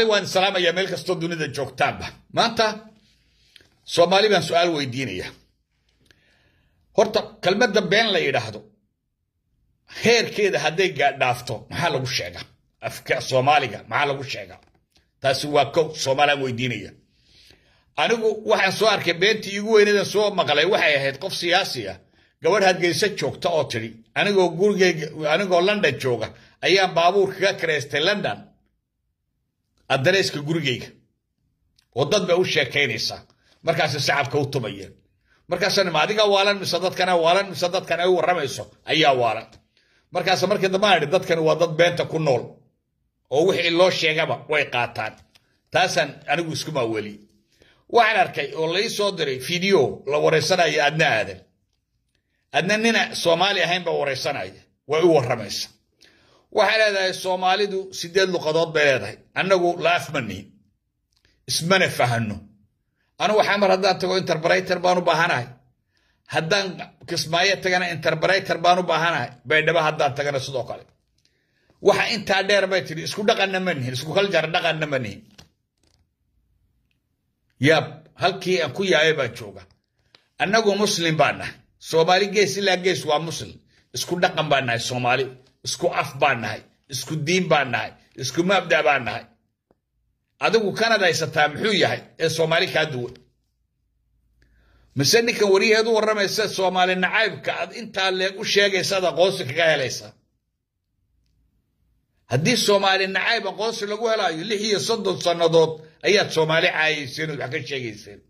aqli waan salaamayaa meel kastoo dunida joogtaanba maanta soomaali baan su-aal weydiinayaa horta kelmadda been la yidhaahdo heerkeeda hadday gaadhaafto maxaa lagu sheegaa afka soomaaliga maxaa lagu sheegaa taasi waa kow soomaalaan weydiinaya anigu waxaan soo arkay beentii igu weynadan soo maqlay waxay ahayd qof siyaasi ah gabadh hargeysa joogta oo tidhi anigoo gurigeyga anigoo london jooga ayaan baabuur kaga karaystay london أدريسك جرجيك وضد بأوش كينيسا مركز السعر كوتوبيين مركز أنا ما أدري أولا مصدق كان أولا مصدق كان أول رميسو أي أولا مركز مركز ما أدري ضد كان وضد بنت كنول أو وح الله شيء جبا ويقاتل تاسن أنا جوسك ما أولي وعلى ركي والله يصدري فيديو لو رسانا يا أدنى هذا أدنى نينا سومالي هين بورسانا وأول رميسو waxay leedahay soomaalidu sideed luqadood bay leedahay annagu laafmanihin ismana fahanno anu waxaa mar haddaan tago interbriter baan u baahanahay haddaan kismaayo tagana interbriter baan u baahanahay baydhaba haddaan tagana sidoo kale waxa intaa dheer bay tidhi isku dhaqanna ma nihin isku kaljar dhaqanna ma nihin yaab halkii aan ku yaabay baan jooga annagu muslim baan nahay soomaali gees ilaa gees waa muslim isku dhaqan baan nahay soomaali isku af baan nahay isku diin baan nahay isku mabda baan nahay adigu kanad haysataa muxuu yahay ee soomaali kaa duwan mise ninkan wariyaheedu warramaysa soomaali nacaybka aad intaa leeg u sheegaysa ad aqoonsi kaga helaysaa haddii soomaali nacayb aqoonsi lagu helaayo lix iyo soddon sannadood ayaad soomaali caayayseen ood wax ka sheegayseen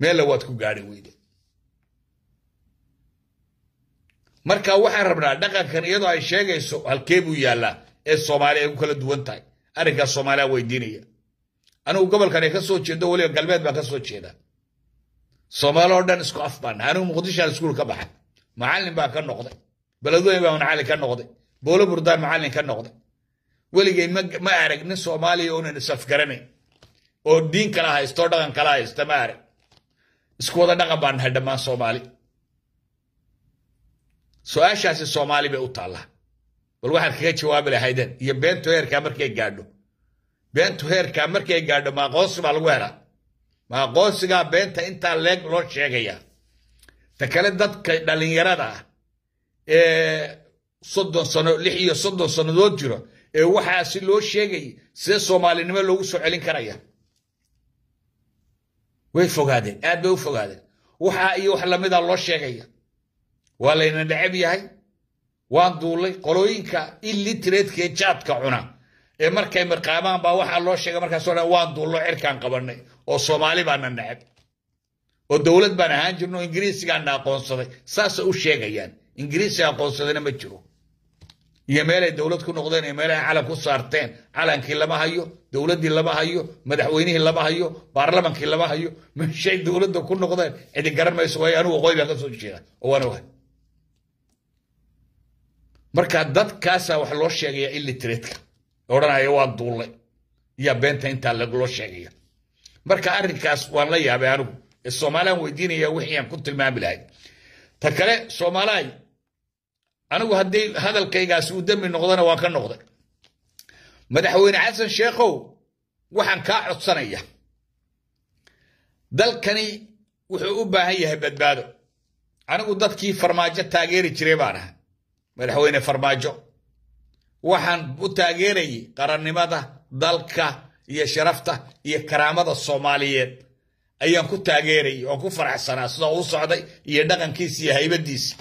meella waad ku gaari weyde marka waxaan rabnaa dhaqankan iyadoo ay sheegayso halkee buu yaallaa ee soomaaliya ay u kala duwan tahay arrinkaas soomaaliya weydiinaya anigu gobolkan ay ka soo jeedo weliba galbeed baan ka soo jeedaa soomaali oo dhan isku af baan anigu muqdishaan iskuul ka baxay macallin baan ka noqday beledweyne baan macallin ka noqday boolo burdaan macallin ka noqday weligay ma ma nin soomaaliya uunan isafgaranayn oo diin kala haysto dhaqan kala haysta ma arag isku wada dhaqan baan nahay dhammaan soomaali su-aashaasi soomaali bay u taallaa bal waxaad kaga jawaabi lahayden iyo beentu heerkaa markay gaadho beentu heerkaa markay gaadho ma aqoonsi baa lagu helaa ma aqoonsigaa beenta intaa leeg loo sheegayaa ta kale dadka dhallinyarada ah ee soddon sano lix iyo soddon sannadood jiro ee waxaa si loo sheegayay sidee soomaalinimo loogu soo celin karaya way fogaadeen aad bay u fogaadeen waxaa iyo wax lamida loo sheegaya ولينا نعب يهي وان دولي قلو إنكا إلي تريد كي جاد كعونا إمر كي مرقامان باوحا الله شكا مركا سونا وان دولو عركان قبرني أو صومالي بانا نعب أو دولت بانا هان جرنو إنجريسي كان ناقون صدق ساس أو شيكا يان إنجريسي ناقون صدقنا مجرو يميلة دولت كنو قدين يميلة على كسارتين على انكي لما هايو دولت دي لما هايو مدحوينيه لما هايو بارلمان كي لما هايو من شيء دولت دو كنو إذا قرر ما يسوهي أنو وقوي بيقصد الشيخة وانو هايو marka dadkaasaa waxa loo sheegayaa illiteratka odhanaya waa duullay iyo beenta intaa laguloo sheegaya marka arrinkaas waan la yaabay anigu soomaaliaan weydiinaya wixii aan ku tilmaami lahay ta kale soomaalaay anigu haddii hadalkaygaasi uu dembi noqdana waan ka noqday madaxweyne xasan sheekhow waxaan kaa codsanaya dalkani wuxuu u baahan yahay badbaado anigu dadkii farmaajo taageeri jiray baan madaxweyne farmaajo waxaan u taageerayay qarannimada dalka iyo sharafta iyo karaamada soomaaliyeed ayaan ku taageerayay oon ku faraxsanaa sidoo uu socday iyo dhaqankiisa iyo haybadiisa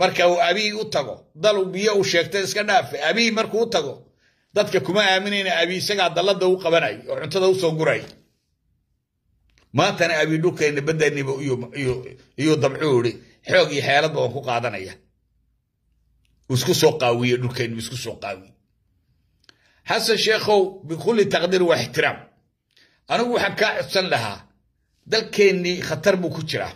marka uu abiy u tago dal biyo uu sheegtay iska dhaafe abiy markuu u tago dadka kuma aaminayna abiy isagaa dallada u qabanay oo cuntada usoo guray maantana abiy dhulkayna badanniba iyuu damcuu ihi xoog iyo xeeladba waan ku qaadanaya isku soo qaawiye dhulkeenu isku soo qaawiye xasan sheekhow bikulli taqdiir waa ixtiraam anigu waxaan kaa codsan lahaa dalkeennii khatar buu ku jiraa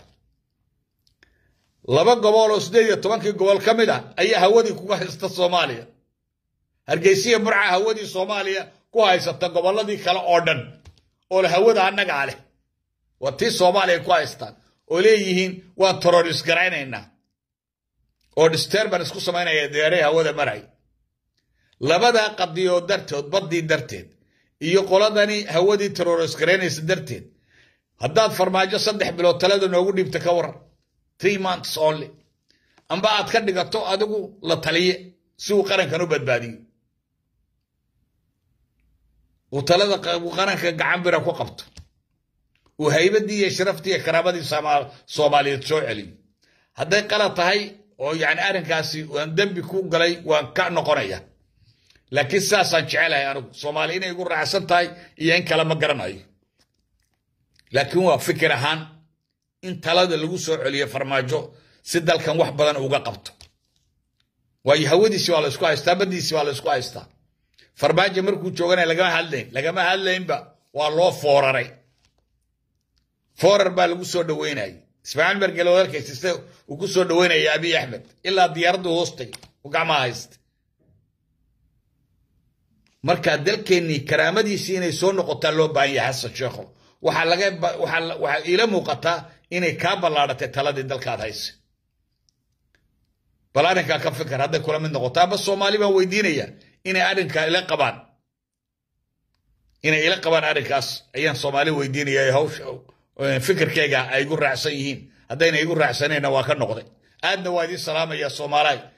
laba gobol oo sideed iyo tobankii gobol ka mid ah ayaa hawadii kuga haysta soomaaliya hargeysiya murca hawadii soomaaliya ku haysata gobolladii kale oo dhan oo hawada annagaa leh waa tii soomaaliya ku haystaan oo leeyihiin waan terorist garaynaynaa oo disturbance ku samaynaya deeree hawada maray labadaa qadiyood darteed baddii darteed iyo qoladani hawadii terrorist garaynaysa darteed haddaad farmaajo saddex bilood talada noogu dhiibta ka waran three months only amba aad ka dhigato adigu la taliye si uu qarankan u badbaadiyo uu talada qaranka gacan bira ku qabto uu haybadii iyo sharaftii iyo karaabadii soomaaliyeed soo celiyo hadday qalad tahay oo yani arrinkaasi waan dembi ku galay waan ka noqonaya laakiin saasaan jecelahay anigu soomaali inay igu raacsan tahay iyo in kale ma garanayo laakiin waa fikir ahaan in talada lagu soo celiyo farmaajo si dalkan wax badan uga qabto waayo hawadiisi waa laysku haystaa badiisi waa laysku haystaa farmaajo markuu jooganaya lagama hadlayn lagama hadlaynba waa loo fooraray foorar baa lagu soo dhoweynayay اسماعيل برجلو ذلك يستسلم وكسر دوينه يا ابي احمد الا ديارده وسطي وقام هايست مركا دلكني كرامتي سيني سو نقطة لو باي حس الشيخ وحلقا وحلقا وحلقا الى موقتا اني كابل لارت تلاد دلكا هايس بلانا كا كفكر هذا كلام من نقطة بس صومالي ما ويدينيا اني ارنكا الى قبان اني الى قبان ارنكاس ايام صومالي ويدينيا يا هوش فكر كيغا ايغو راعسان يهين هدينا ايغو راعسانينا واكا نوقدي ادنا وادي السلامة يا سومالاي